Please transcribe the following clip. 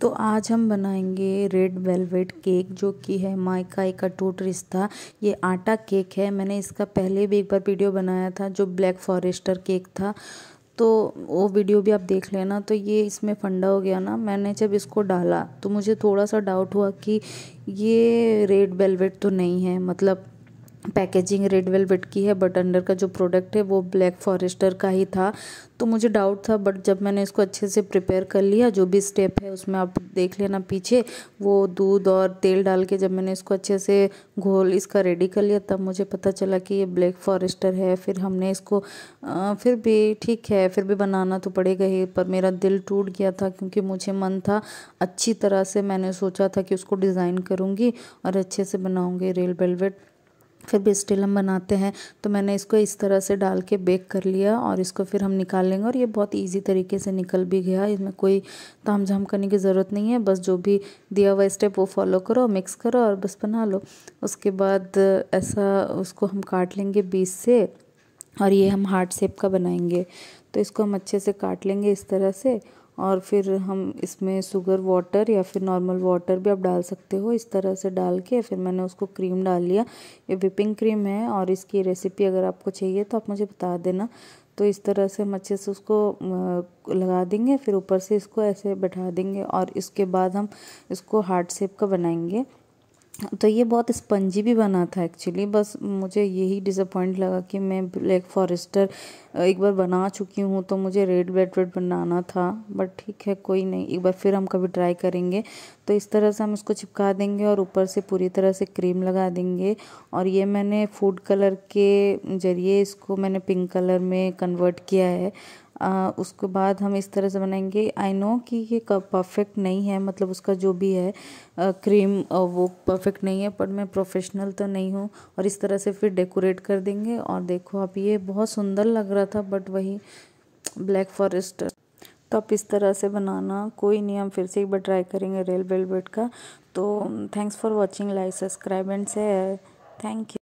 तो आज हम बनाएंगे रेड वेलवेट केक जो कि है माई का एक अटूट रिश्ता ये आटा केक है मैंने इसका पहले भी एक बार वीडियो बनाया था जो ब्लैक फॉरेस्टर केक था तो वो वीडियो भी आप देख लेना तो ये इसमें फंडा हो गया ना मैंने जब इसको डाला तो मुझे थोड़ा सा डाउट हुआ कि ये रेड वेलवेट तो नहीं है मतलब पैकेजिंग रेड वेलवेट की है बट अंडर का जो प्रोडक्ट है वो ब्लैक फॉरेस्टर का ही था तो मुझे डाउट था बट जब मैंने इसको अच्छे से प्रिपेयर कर लिया जो भी स्टेप है उसमें आप देख लेना पीछे वो दूध और तेल डाल के जब मैंने इसको अच्छे से घोल इसका रेडी कर लिया तब मुझे पता चला कि ये ब्लैक फॉरेस्टर है फिर हमने इसको आ, फिर भी ठीक है फिर भी बनाना तो पड़ेगा ही पर मेरा दिल टूट गया था क्योंकि मुझे मन था अच्छी तरह से मैंने सोचा था कि उसको डिज़ाइन करूँगी और अच्छे से बनाऊँगी रेल वेलवेट फिर बेस्टिल हम बनाते हैं तो मैंने इसको इस तरह से डाल के बेक कर लिया और इसको फिर हम निकाल लेंगे और ये बहुत इजी तरीके से निकल भी गया इसमें कोई ताम झाम करने की ज़रूरत नहीं है बस जो भी दिया हुआ स्टेप वो फॉलो करो मिक्स करो और बस बना लो उसके बाद ऐसा उसको हम काट लेंगे बीस से और ये हम हार्ट शेप का बनाएंगे तो इसको हम अच्छे से काट लेंगे इस तरह से और फिर हम इसमें शुगर वाटर या फिर नॉर्मल वाटर भी आप डाल सकते हो इस तरह से डाल के फिर मैंने उसको क्रीम डाल लिया ये विपिंग क्रीम है और इसकी रेसिपी अगर आपको चाहिए तो आप मुझे बता देना तो इस तरह से हम अच्छे से उसको लगा देंगे फिर ऊपर से इसको ऐसे बैठा देंगे और इसके बाद हम इसको हार्ट शेप का बनाएंगे तो ये बहुत स्पंजी भी बना था एक्चुअली बस मुझे यही डिसअपॉइंट लगा कि मैं ब्लैक फॉरेस्टर एक बार बना चुकी हूँ तो मुझे रेड रेड बनाना था बट ठीक है कोई नहीं एक बार फिर हम कभी ट्राई करेंगे तो इस तरह से हम इसको चिपका देंगे और ऊपर से पूरी तरह से क्रीम लगा देंगे और ये मैंने फूड कलर के ज़रिए इसको मैंने पिंक कलर में कन्वर्ट किया है उसके बाद हम इस तरह से बनाएंगे आई नो कि ये परफेक्ट नहीं है मतलब उसका जो भी है क्रीम वो परफेक्ट नहीं है पर मैं प्रोफेशनल तो नहीं हूँ और इस तरह से फिर डेकोरेट कर देंगे और देखो आप ये बहुत सुंदर लग रहा था बट वही ब्लैक फॉरेस्ट तो आप इस तरह से बनाना कोई नहीं हम फिर से एक बार ट्राई करेंगे रेल वेलवेट का तो thanks for watching like subscribe and share thank you